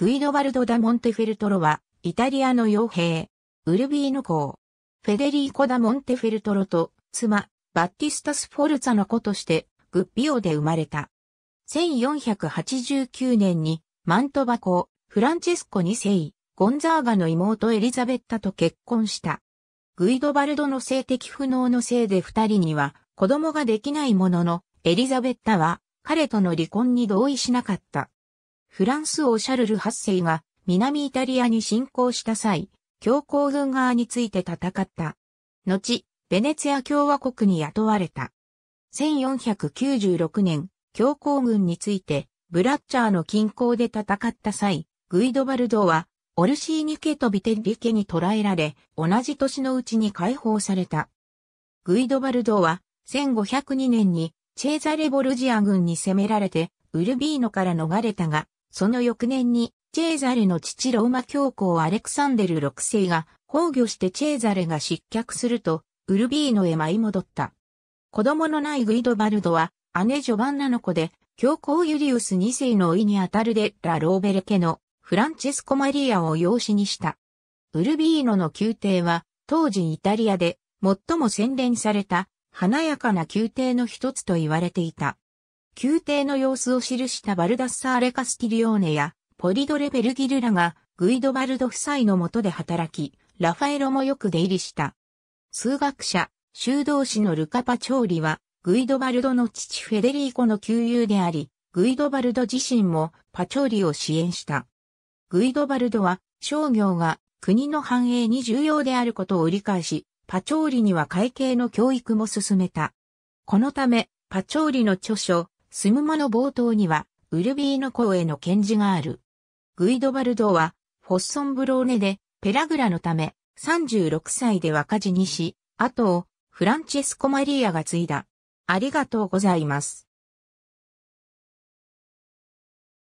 グイドバルド・ダ・モンテフェルトロは、イタリアの傭兵、ウルビーヌ公、フェデリーコ・ダ・モンテフェルトロと、妻、バッティスタス・フォルツァの子として、グッピオで生まれた。1489年に、マントバ公、フランチェスコ2世、ゴンザーガの妹エリザベッタと結婚した。グイドバルドの性的不能のせいで二人には子供ができないものの、エリザベッタは彼との離婚に同意しなかった。フランス王シャルル8世が南イタリアに侵攻した際、強行軍側について戦った。後、ベネツィア共和国に雇われた。1496年、強行軍について、ブラッチャーの近郊で戦った際、グイドバルドは、オルシーニ家とビテッリ家に捕らえられ、同じ年のうちに解放された。グイドバルドは、1502年に、チェーザレボルジア軍に攻められて、ウルビーノから逃れたが、その翌年に、チェーザレの父ローマ教皇アレクサンデル6世が崩御してチェーザレが失脚すると、ウルビーノへ舞い戻った。子供のないグイドバルドは、姉ジョバンナの子で、教皇ユリウス2世の甥にあたるでラ・ローベレ家のフランチェスコ・マリアを養子にした。ウルビーノの宮廷は、当時イタリアで最も洗練された華やかな宮廷の一つと言われていた。宮廷の様子を記したバルダッサーレ・カスティリオーネやポリドレ・ベルギルらがグイドバルド夫妻のもとで働き、ラファエロもよく出入りした。数学者、修道士のルカ・パチョーリは、グイドバルドの父フェデリーコの旧友であり、グイドバルド自身もパチョーリを支援した。グイドバルドは商業が国の繁栄に重要であることを理解し、パチョーリには会計の教育も進めた。このため、パチョーリの著書、スムモの冒頭には、ウルビーノ公への検事がある。グイドバルドは、フォッソンブローネで、ペラグラのため、36歳で若死にし、後を、フランチェスコ・マリアが継いだ。ありがとうございます。